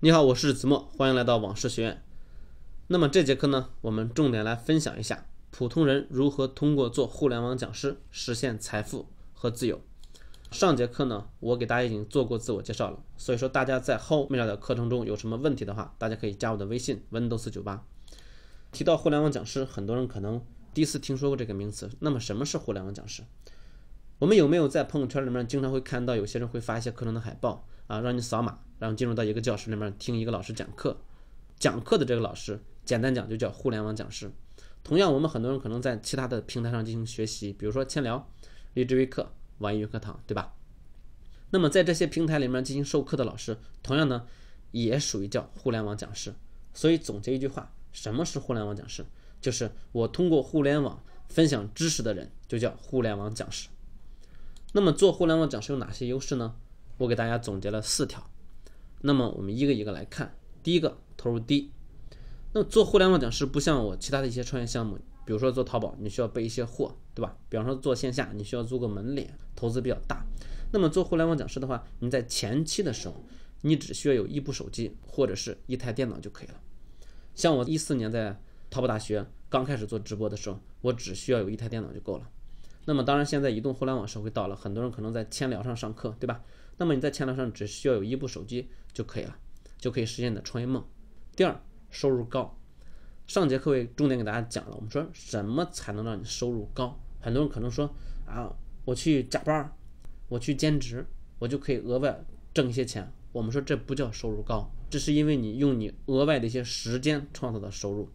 你好，我是子墨，欢迎来到往事学院。那么这节课呢，我们重点来分享一下普通人如何通过做互联网讲师实现财富和自由。上节课呢，我给大家已经做过自我介绍了，所以说大家在后面的课程中有什么问题的话，大家可以加我的微信 Windows 九八。提到互联网讲师，很多人可能第一次听说过这个名词。那么什么是互联网讲师？我们有没有在朋友圈里面经常会看到有些人会发一些课程的海报啊，让你扫码？然后进入到一个教室里面听一个老师讲课，讲课的这个老师简单讲就叫互联网讲师。同样，我们很多人可能在其他的平台上进行学习，比如说千聊、荔枝微课、网易云课堂，对吧？那么在这些平台里面进行授课的老师，同样呢也属于叫互联网讲师。所以总结一句话，什么是互联网讲师？就是我通过互联网分享知识的人，就叫互联网讲师。那么做互联网讲师有哪些优势呢？我给大家总结了四条。那么我们一个一个来看，第一个投入低。那么做互联网讲师不像我其他的一些创业项目，比如说做淘宝，你需要备一些货，对吧？比方说做线下，你需要租个门脸，投资比较大。那么做互联网讲师的话，你在前期的时候，你只需要有一部手机或者是一台电脑就可以了。像我一四年在淘宝大学刚开始做直播的时候，我只需要有一台电脑就够了。那么当然，现在移动互联网社会到了，很多人可能在千聊上上课，对吧？那么你在前台上只需要有一部手机就可以了，就可以实现你的创业梦。第二，收入高。上节课也重点给大家讲了，我们说什么才能让你收入高？很多人可能说啊，我去加班，我去兼职，我就可以额外挣一些钱。我们说这不叫收入高，这是因为你用你额外的一些时间创造的收入。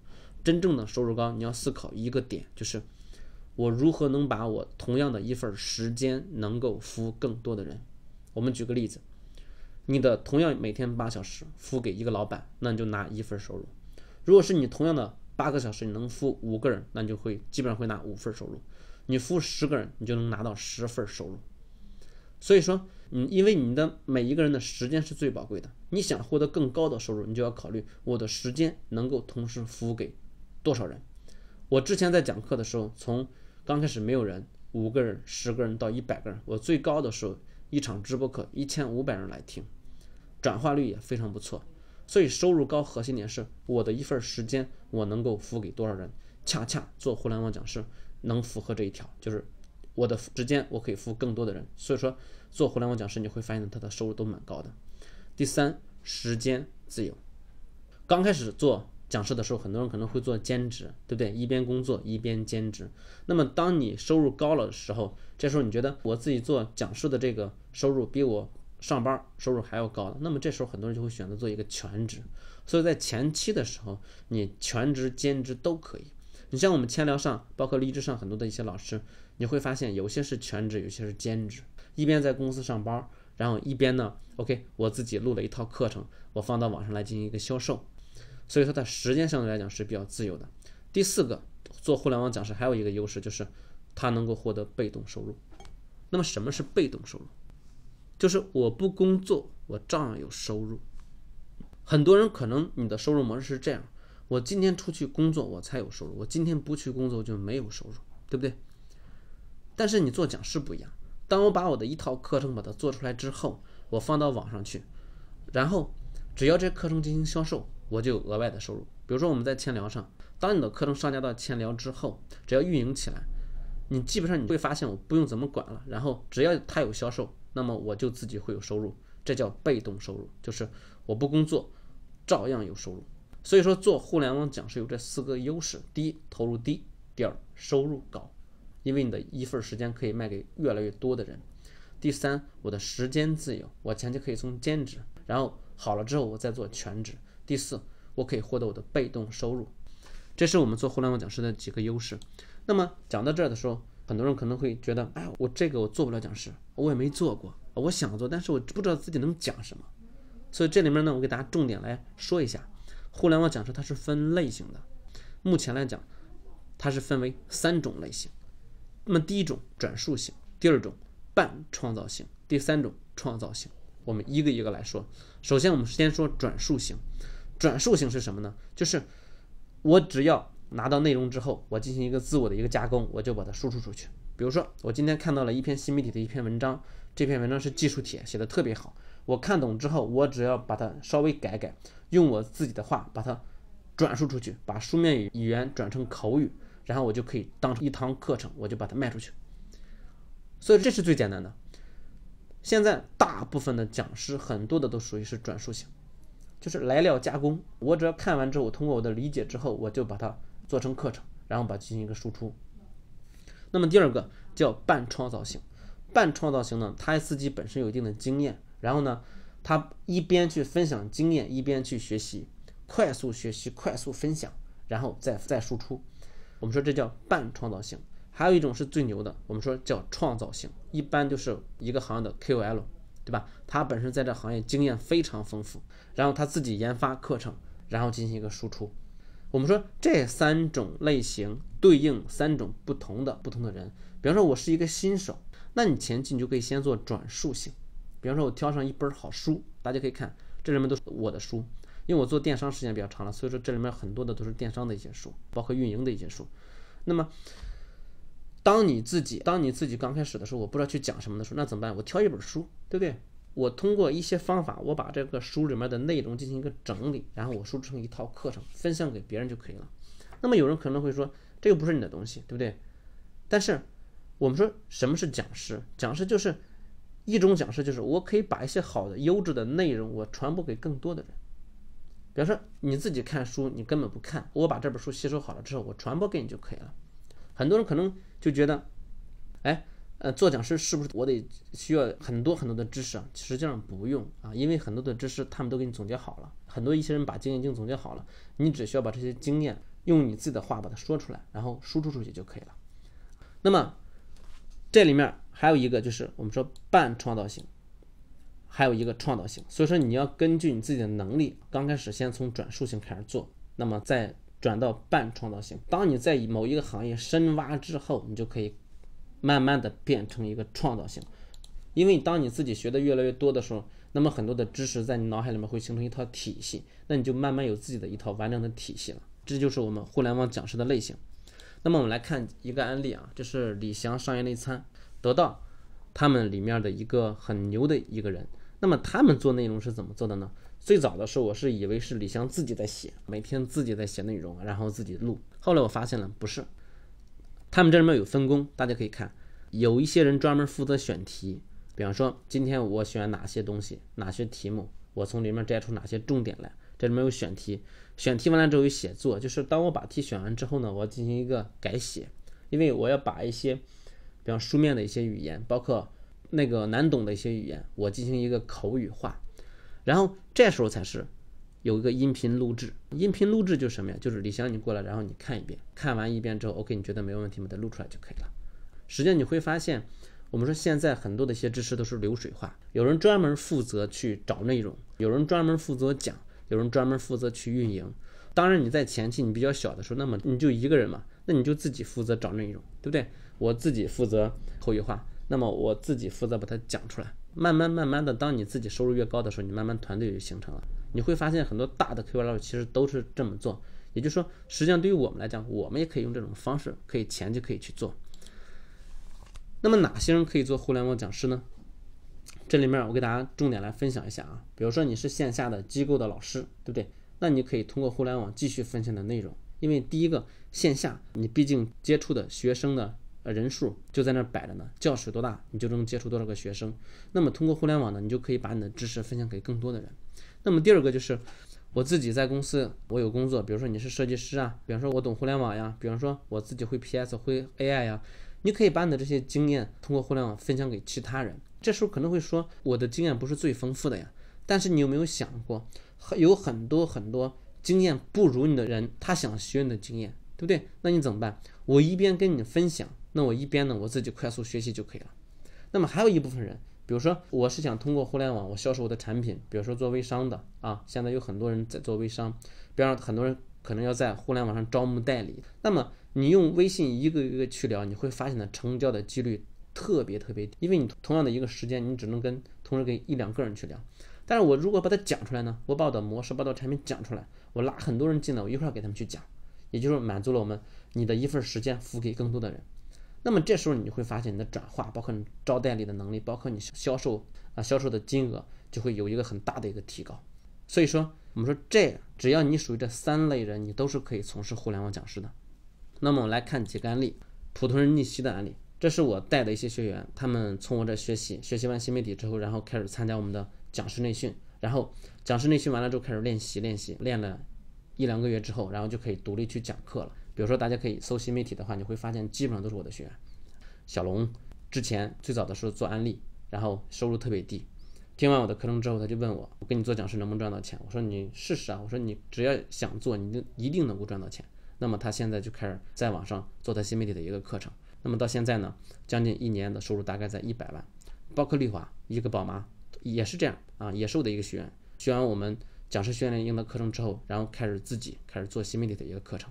真正的收入高，你要思考一个点，就是我如何能把我同样的一份时间能够服务更多的人。我们举个例子，你的同样每天八小时付给一个老板，那你就拿一份收入；如果是你同样的八个小时，你能付五个人，那就会基本上会拿五份收入；你付十个人，你就能拿到十份收入。所以说，嗯，因为你的每一个人的时间是最宝贵的，你想获得更高的收入，你就要考虑我的时间能够同时付给多少人。我之前在讲课的时候，从刚开始没有人、五个人、十个人到一百个人，我最高的时候。一场直播课一千五百人来听，转化率也非常不错，所以收入高核心点是我的一份时间我能够付给多少人，恰恰做互联网讲师能符合这一条，就是我的时间我可以付更多的人，所以说做互联网讲师你会发现他的收入都蛮高的。第三，时间自由，刚开始做。讲师的时候，很多人可能会做兼职，对不对？一边工作一边兼职。那么，当你收入高了的时候，这时候你觉得我自己做讲师的这个收入比我上班收入还要高了，那么这时候很多人就会选择做一个全职。所以在前期的时候，你全职兼职都可以。你像我们千聊上，包括励志上很多的一些老师，你会发现有些是全职，有些是兼职，一边在公司上班，然后一边呢，OK，我自己录了一套课程，我放到网上来进行一个销售。所以说，它时间相对来讲是比较自由的。第四个，做互联网讲师还有一个优势就是，它能够获得被动收入。那么什么是被动收入？就是我不工作，我照样有收入。很多人可能你的收入模式是这样：我今天出去工作，我才有收入；我今天不去工作，就没有收入，对不对？但是你做讲师不一样。当我把我的一套课程把它做出来之后，我放到网上去，然后只要这课程进行销售。我就有额外的收入。比如说我们在千聊上，当你的课程上架到千聊之后，只要运营起来，你基本上你会发现我不用怎么管了。然后只要他有销售，那么我就自己会有收入，这叫被动收入，就是我不工作照样有收入。所以说做互联网讲师有这四个优势：第一，投入低；第二，收入高，因为你的一份时间可以卖给越来越多的人；第三，我的时间自由，我前期可以从兼职，然后好了之后我再做全职。第四，我可以获得我的被动收入，这是我们做互联网讲师的几个优势。那么讲到这儿的时候，很多人可能会觉得，哎，我这个我做不了讲师，我也没做过，我想做，但是我不知道自己能讲什么。所以这里面呢，我给大家重点来说一下，互联网讲师它是分类型的。目前来讲，它是分为三种类型。那么第一种转述型，第二种半创造性，第三种创造性。我们一个一个来说。首先我们先说转述型。转述型是什么呢？就是我只要拿到内容之后，我进行一个自我的一个加工，我就把它输出出去。比如说，我今天看到了一篇新媒体的一篇文章，这篇文章是技术帖，写的特别好。我看懂之后，我只要把它稍微改改，用我自己的话把它转述出去，把书面语语言转成口语，然后我就可以当成一堂课程，我就把它卖出去。所以这是最简单的。现在大部分的讲师，很多的都属于是转述型。就是来料加工，我只要看完之后，通过我的理解之后，我就把它做成课程，然后把它进行一个输出。那么第二个叫半创造性，半创造性呢，他自己本身有一定的经验，然后呢，他一边去分享经验，一边去学习，快速学习，快速分享，然后再再输出。我们说这叫半创造性。还有一种是最牛的，我们说叫创造性，一般就是一个行业的 KOL。对吧？他本身在这行业经验非常丰富，然后他自己研发课程，然后进行一个输出。我们说这三种类型对应三种不同的不同的人。比方说，我是一个新手，那你前期你就可以先做转述型。比方说，我挑上一本好书，大家可以看这里面都是我的书，因为我做电商时间比较长了，所以说这里面很多的都是电商的一些书，包括运营的一些书。那么。当你自己，当你自己刚开始的时候，我不知道去讲什么的时候，那怎么办？我挑一本书，对不对？我通过一些方法，我把这个书里面的内容进行一个整理，然后我输出成一套课程，分享给别人就可以了。那么有人可能会说，这又不是你的东西，对不对？但是我们说什么是讲师？讲师就是一种讲师，就是我可以把一些好的、优质的内容，我传播给更多的人。比方说你自己看书，你根本不看，我把这本书吸收好了之后，我传播给你就可以了。很多人可能就觉得，哎，呃，做讲师是不是我得需要很多很多的知识啊？实际上不用啊，因为很多的知识他们都给你总结好了，很多一些人把经验已经总结好了，你只需要把这些经验用你自己的话把它说出来，然后输出出去就可以了。那么这里面还有一个就是我们说半创造性，还有一个创造性，所以说你要根据你自己的能力，刚开始先从转述性开始做，那么在。转到半创造性。当你在某一个行业深挖之后，你就可以慢慢的变成一个创造性。因为当你自己学的越来越多的时候，那么很多的知识在你脑海里面会形成一套体系，那你就慢慢有自己的一套完整的体系了。这就是我们互联网讲师的类型。那么我们来看一个案例啊，这是李翔商业内参得到他们里面的一个很牛的一个人。那么他们做内容是怎么做的呢？最早的时候，我是以为是李湘自己在写，每天自己在写内容，然后自己录。后来我发现了，不是，他们这里面有分工，大家可以看，有一些人专门负责选题，比方说今天我选哪些东西，哪些题目，我从里面摘出哪些重点来，这里面有选题。选题完了之后有写作，就是当我把题选完之后呢，我进行一个改写，因为我要把一些，比方书面的一些语言，包括那个难懂的一些语言，我进行一个口语化。然后这时候才是有一个音频录制，音频录制就是什么呀？就是李翔你过来，然后你看一遍，看完一遍之后，OK，你觉得没有问题把它录出来就可以了。实际上你会发现，我们说现在很多的一些知识都是流水化，有人专门负责去找内容，有人专门负责讲，有人专门负责去运营。当然你在前期你比较小的时候，那么你就一个人嘛，那你就自己负责找内容，对不对？我自己负责口语化，那么我自己负责把它讲出来。慢慢慢慢的，当你自己收入越高的时候，你慢慢团队就形成了。你会发现很多大的 k o 老师其实都是这么做。也就是说，实际上对于我们来讲，我们也可以用这种方式，可以钱就可以去做。那么哪些人可以做互联网讲师呢？这里面我给大家重点来分享一下啊。比如说你是线下的机构的老师，对不对？那你可以通过互联网继续分享的内容，因为第一个线下你毕竟接触的学生呢。人数就在那儿摆着呢。教室多大，你就能接触多少个学生。那么通过互联网呢，你就可以把你的知识分享给更多的人。那么第二个就是我自己在公司，我有工作。比如说你是设计师啊，比方说我懂互联网呀，比方说我自己会 PS 会 AI 呀，你可以把你的这些经验通过互联网分享给其他人。这时候可能会说我的经验不是最丰富的呀，但是你有没有想过，有很多很多经验不如你的人，他想学你的经验，对不对？那你怎么办？我一边跟你分享。那我一边呢，我自己快速学习就可以了。那么还有一部分人，比如说我是想通过互联网我销售我的产品，比如说做微商的啊，现在有很多人在做微商，比方很多人可能要在互联网上招募代理。那么你用微信一个一个去聊，你会发现呢，成交的几率特别特别低，因为你同样的一个时间，你只能跟同时跟一两个人去聊。但是我如果把它讲出来呢，我把我的模式、我的产品讲出来，我拉很多人进来，我一块给他们去讲，也就是满足了我们你的一份时间付给更多的人。那么这时候你就会发现你的转化，包括你招代理的能力，包括你销售啊销售的金额就会有一个很大的一个提高。所以说我们说这只要你属于这三类人，你都是可以从事互联网讲师的。那么我们来看几个案例，普通人逆袭的案例，这是我带的一些学员，他们从我这学习，学习完新媒体之后，然后开始参加我们的讲师内训，然后讲师内训完了之后开始练习练习，练了一两个月之后，然后就可以独立去讲课了。比如说，大家可以搜新媒体的话，你会发现基本上都是我的学员。小龙之前最早的时候做安利，然后收入特别低。听完我的课程之后，他就问我：“我跟你做讲师能不能赚到钱？”我说：“你试试啊！”我说：“你只要想做，你就一定能够赚到钱。”那么他现在就开始在网上做他新媒体的一个课程。那么到现在呢，将近一年的收入大概在一百万。包括丽华一个宝妈也是这样啊，也是我的一个学员，学完我们讲师训练营的课程之后，然后开始自己开始做新媒体的一个课程。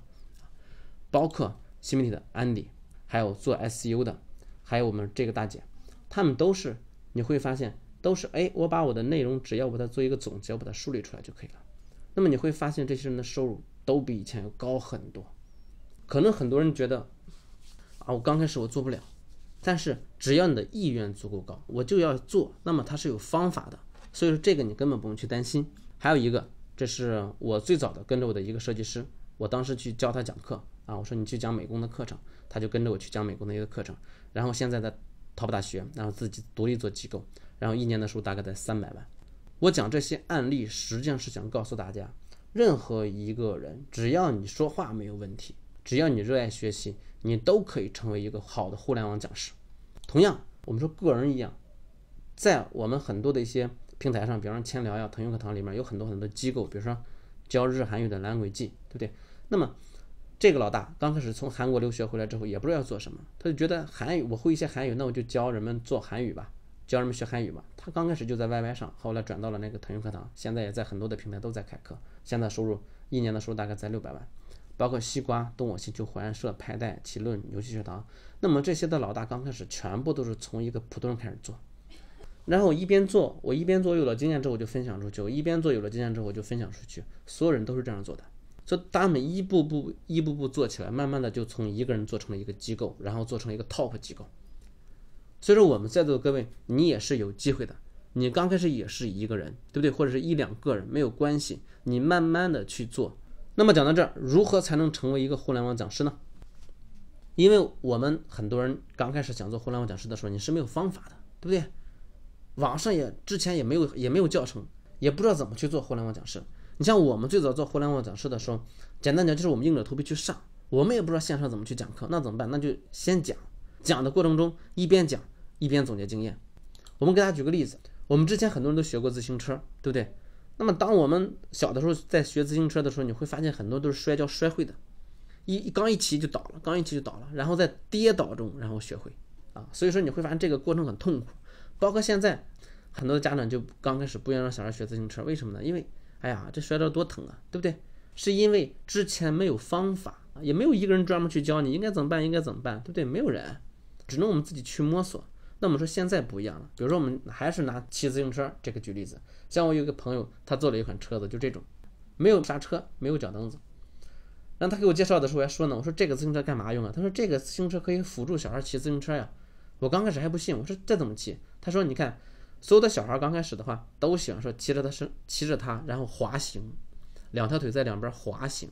包括新媒体的 Andy，还有做 S U 的，还有我们这个大姐，他们都是你会发现都是哎，我把我的内容只要把它做一个总结，我把它梳理出来就可以了。那么你会发现这些人的收入都比以前要高很多。可能很多人觉得啊，我刚开始我做不了，但是只要你的意愿足够高，我就要做。那么它是有方法的，所以说这个你根本不用去担心。还有一个，这是我最早的跟着我的一个设计师，我当时去教他讲课。啊，我说你去讲美工的课程，他就跟着我去讲美工的一个课程，然后现在在淘宝大学，然后自己独立做机构，然后一年的收入大概在三百万。我讲这些案例，实际上是想告诉大家，任何一个人，只要你说话没有问题，只要你热爱学习，你都可以成为一个好的互联网讲师。同样，我们说个人一样，在我们很多的一些平台上，比方说千聊呀、腾讯课堂里面有很多很多机构，比如说教日韩语的蓝轨迹，对不对？那么。这个老大刚开始从韩国留学回来之后，也不知道要做什么，他就觉得韩语我会一些韩语，那我就教人们做韩语吧，教人们学韩语吧。他刚开始就在 YY 上，后来转到了那个腾讯课堂，现在也在很多的平台都在开课。现在收入一年的收入大概在六百万，包括西瓜、动我星球、焰社、派代、奇论、游戏学堂。那么这些的老大刚开始全部都是从一个普通人开始做，然后一边做，我一边做有了经验之后我就分享出去，我一边做有了经验之后我就分享出去，所有人都是这样做的。所以他们一步步、一步步做起来，慢慢的就从一个人做成了一个机构，然后做成了一个 top 机构。所以说我们在座的各位，你也是有机会的。你刚开始也是一个人，对不对？或者是一两个人没有关系，你慢慢的去做。那么讲到这儿，如何才能成为一个互联网讲师呢？因为我们很多人刚开始想做互联网讲师的时候，你是没有方法的，对不对？网上也之前也没有，也没有教程，也不知道怎么去做互联网讲师。你像我们最早做互联网讲师的时候，简单讲就是我们硬着头皮去上，我们也不知道线上怎么去讲课，那怎么办？那就先讲，讲的过程中一边讲一边总结经验。我们给大家举个例子，我们之前很多人都学过自行车，对不对？那么当我们小的时候在学自行车的时候，你会发现很多都是摔跤摔会的，一刚一骑就倒了，刚一骑就倒了，然后在跌倒中然后学会啊，所以说你会发现这个过程很痛苦。包括现在很多家长就刚开始不愿意让小孩学自行车，为什么呢？因为哎呀，这摔着多疼啊，对不对？是因为之前没有方法啊，也没有一个人专门去教你应该怎么办，应该怎么办，对不对？没有人，只能我们自己去摸索。那我们说现在不一样了，比如说我们还是拿骑自行车这个举例子，像我有个朋友，他做了一款车子，就这种，没有刹车，没有脚蹬子。然后他给我介绍的时候，我还说呢，我说这个自行车干嘛用啊？他说这个自行车可以辅助小孩骑自行车呀。我刚开始还不信，我说这怎么骑？他说你看。所有的小孩刚开始的话都喜欢说骑着它，身骑着它，然后滑行，两条腿在两边滑行。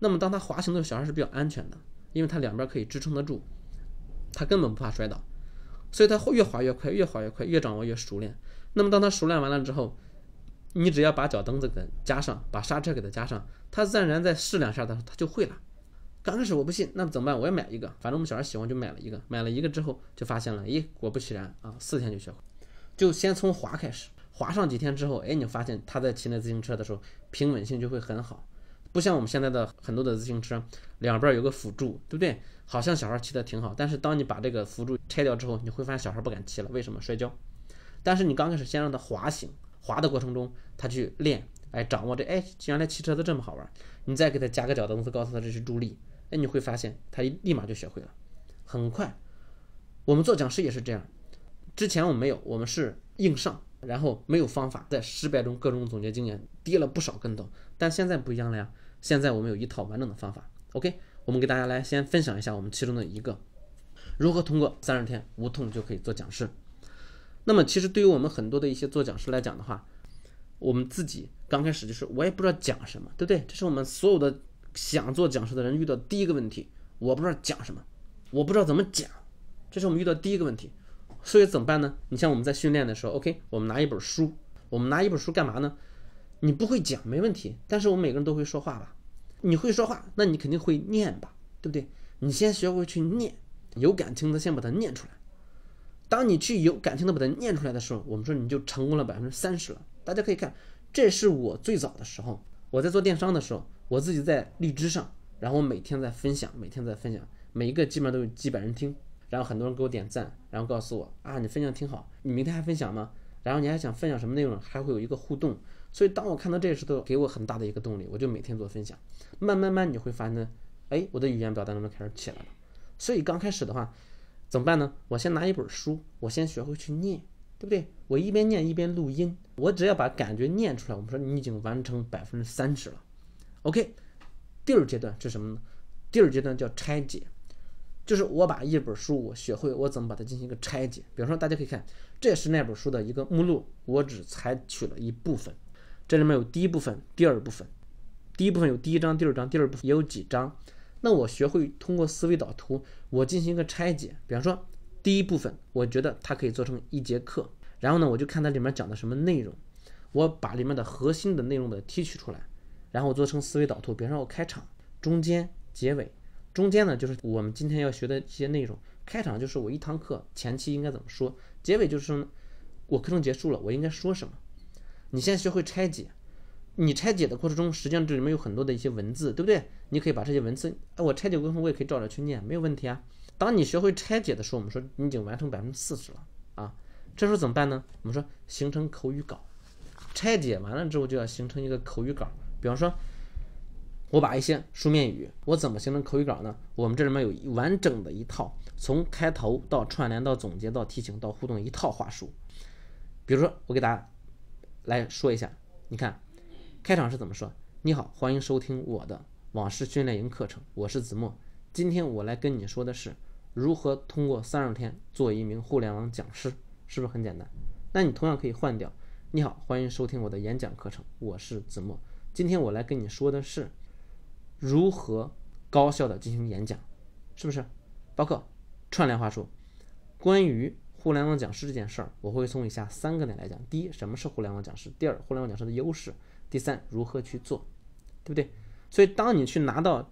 那么当他滑行的时候，小孩是比较安全的，因为他两边可以支撑得住，他根本不怕摔倒。所以他越滑越快，越滑越快，越掌握越熟练。那么当他熟练完了之后，你只要把脚蹬子给加上，把刹车给他加上，他自然然再试两下，的时候他就会了。刚开始我不信，那怎么办？我也买一个，反正我们小孩喜欢，就买了一个。买了一个之后，就发现了，咦，果不其然啊，四天就学会。就先从滑开始，滑上几天之后，哎，你发现他在骑那自行车的时候平稳性就会很好，不像我们现在的很多的自行车两边有个辅助，对不对？好像小孩骑的挺好，但是当你把这个辅助拆掉之后，你会发现小孩不敢骑了，为什么？摔跤。但是你刚开始先让他滑行，滑的过程中他去练，哎，掌握这，哎，原来骑车子这么好玩。你再给他加个脚蹬子，告诉他这是助力，哎，你会发现他立马就学会了，很快。我们做讲师也是这样。之前我们没有，我们是硬上，然后没有方法，在失败中各种总结经验，跌了不少跟头。但现在不一样了呀，现在我们有一套完整的方法。OK，我们给大家来先分享一下我们其中的一个，如何通过三十天无痛就可以做讲师。那么其实对于我们很多的一些做讲师来讲的话，我们自己刚开始就是我也不知道讲什么，对不对？这是我们所有的想做讲师的人遇到第一个问题，我不知道讲什么，我不知道怎么讲，这是我们遇到第一个问题。所以怎么办呢？你像我们在训练的时候，OK，我们拿一本书，我们拿一本书干嘛呢？你不会讲没问题，但是我们每个人都会说话吧？你会说话，那你肯定会念吧，对不对？你先学会去念，有感情的先把它念出来。当你去有感情的把它念出来的时候，我们说你就成功了百分之三十了。大家可以看，这是我最早的时候，我在做电商的时候，我自己在荔枝上，然后每天在分享，每天在分享，每一个基本上都有几百人听。然后很多人给我点赞，然后告诉我啊，你分享挺好，你明天还分享吗？然后你还想分享什么内容？还会有一个互动。所以当我看到这个时候，给我很大的一个动力，我就每天做分享。慢慢慢你会发现，哎，我的语言表达能力开始起来了。所以刚开始的话，怎么办呢？我先拿一本书，我先学会去念，对不对？我一边念一边录音，我只要把感觉念出来，我们说你已经完成百分之三十了。OK，第二阶段是什么呢？第二阶段叫拆解。就是我把一本书，我学会我怎么把它进行一个拆解。比方说，大家可以看，这也是那本书的一个目录，我只采取了一部分。这里面有第一部分、第二部分，第一部分有第一章、第二章，第二部分也有几章。那我学会通过思维导图，我进行一个拆解。比方说，第一部分我觉得它可以做成一节课，然后呢，我就看它里面讲的什么内容，我把里面的核心的内容的提取出来，然后做成思维导图。比方说，我开场、中间、结尾。中间呢，就是我们今天要学的一些内容。开场就是我一堂课前期应该怎么说，结尾就是我课程结束了我应该说什么。你先学会拆解，你拆解的过程中，实际上这里面有很多的一些文字，对不对？你可以把这些文字，我拆解过后，我也可以照着去念，没有问题啊。当你学会拆解的时候，我们说你已经完成百分之四十了啊。这时候怎么办呢？我们说形成口语稿，拆解完了之后就要形成一个口语稿，比方说。我把一些书面语，我怎么形成口语稿呢？我们这里面有完整的一套，从开头到串联到总结到提醒到互动一套话术。比如说，我给大家来说一下，你看开场是怎么说：你好，欢迎收听我的网师训练营课程，我是子墨。今天我来跟你说的是如何通过三十天做一名互联网讲师，是不是很简单？那你同样可以换掉：你好，欢迎收听我的演讲课程，我是子墨。今天我来跟你说的是。如何高效的进行演讲，是不是？包括串联话术。关于互联网讲师这件事儿，我会从以下三个点来讲：第一，什么是互联网讲师；第二，互联网讲师的优势；第三，如何去做，对不对？所以，当你去拿到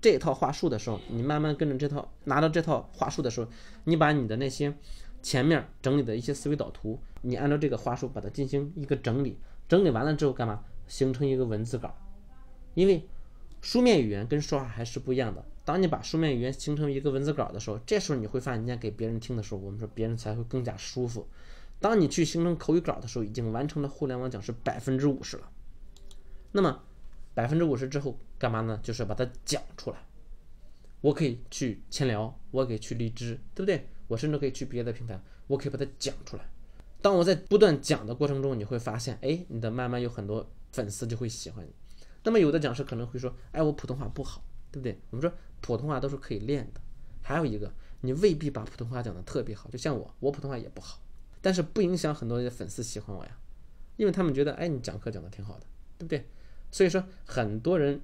这套话术的时候，你慢慢跟着这套拿到这套话术的时候，你把你的那些前面整理的一些思维导图，你按照这个话术把它进行一个整理。整理完了之后，干嘛？形成一个文字稿，因为。书面语言跟说话还是不一样的。当你把书面语言形成一个文字稿的时候，这时候你会发现，念给别人听的时候，我们说别人才会更加舒服。当你去形成口语稿的时候，已经完成了互联网讲师百分之五十了。那么百分之五十之后，干嘛呢？就是把它讲出来。我可以去千聊，我可以去荔枝，对不对？我甚至可以去别的平台，我可以把它讲出来。当我在不断讲的过程中，你会发现，哎，你的慢慢有很多粉丝就会喜欢你。那么有的讲师可能会说，哎，我普通话不好，对不对？我们说普通话都是可以练的。还有一个，你未必把普通话讲得特别好，就像我，我普通话也不好，但是不影响很多的粉丝喜欢我呀，因为他们觉得，哎，你讲课讲得挺好的，对不对？所以说很多人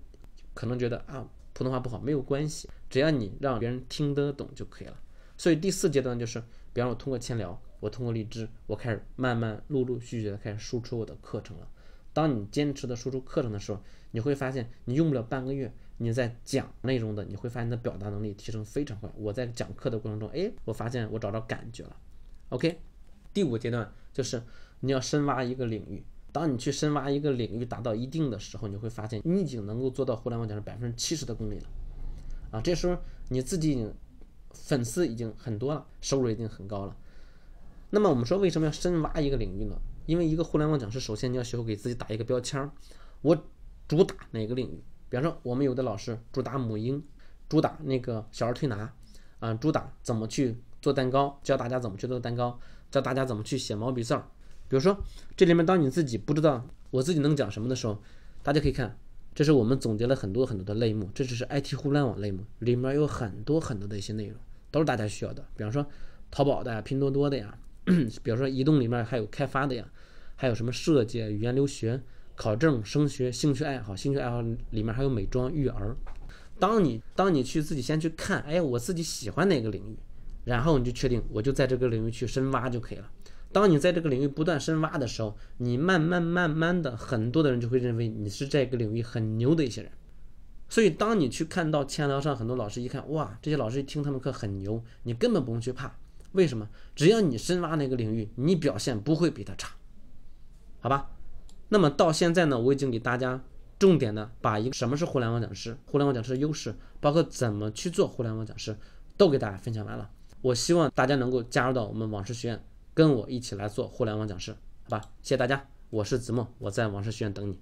可能觉得啊，普通话不好没有关系，只要你让别人听得懂就可以了。所以第四阶段就是，比方我通过千聊，我通过荔枝，我开始慢慢陆陆续续的开始输出我的课程了。当你坚持的输出课程的时候，你会发现你用不了半个月，你在讲内容的，你会发现你的表达能力提升非常快。我在讲课的过程中，哎，我发现我找到感觉了。OK，第五阶段就是你要深挖一个领域。当你去深挖一个领域达到一定的时候，你会发现你已经能够做到互联网讲师百分之七十的功力了。啊，这时候你自己粉丝已经很多了，收入已经很高了。那么我们说为什么要深挖一个领域呢？因为一个互联网讲师，首先你要学会给自己打一个标签儿，我主打哪个领域？比方说，我们有的老师主打母婴，主打那个小儿推拿，啊，主打怎么去做蛋糕，教大家怎么去做蛋糕，教大家怎么去写毛笔字。比如说，这里面当你自己不知道我自己能讲什么的时候，大家可以看，这是我们总结了很多很多的类目，这只是 IT 互联网类目，里面有很多很多的一些内容，都是大家需要的。比方说，淘宝的呀，拼多多的呀。比如说，移动里面还有开发的呀，还有什么设计、语言、留学、考证、升学、兴趣爱好、兴趣爱好里面还有美妆、育儿。当你当你去自己先去看，哎，我自己喜欢哪个领域，然后你就确定，我就在这个领域去深挖就可以了。当你在这个领域不断深挖的时候，你慢慢慢慢的，很多的人就会认为你是这个领域很牛的一些人。所以，当你去看到千聊上很多老师一看，哇，这些老师一听他们课很牛，你根本不用去怕。为什么？只要你深挖那个领域，你表现不会比他差，好吧？那么到现在呢，我已经给大家重点的把一个什么是互联网讲师，互联网讲师的优势，包括怎么去做互联网讲师，都给大家分享完了。我希望大家能够加入到我们网师学院，跟我一起来做互联网讲师，好吧？谢谢大家，我是子梦，我在网师学院等你。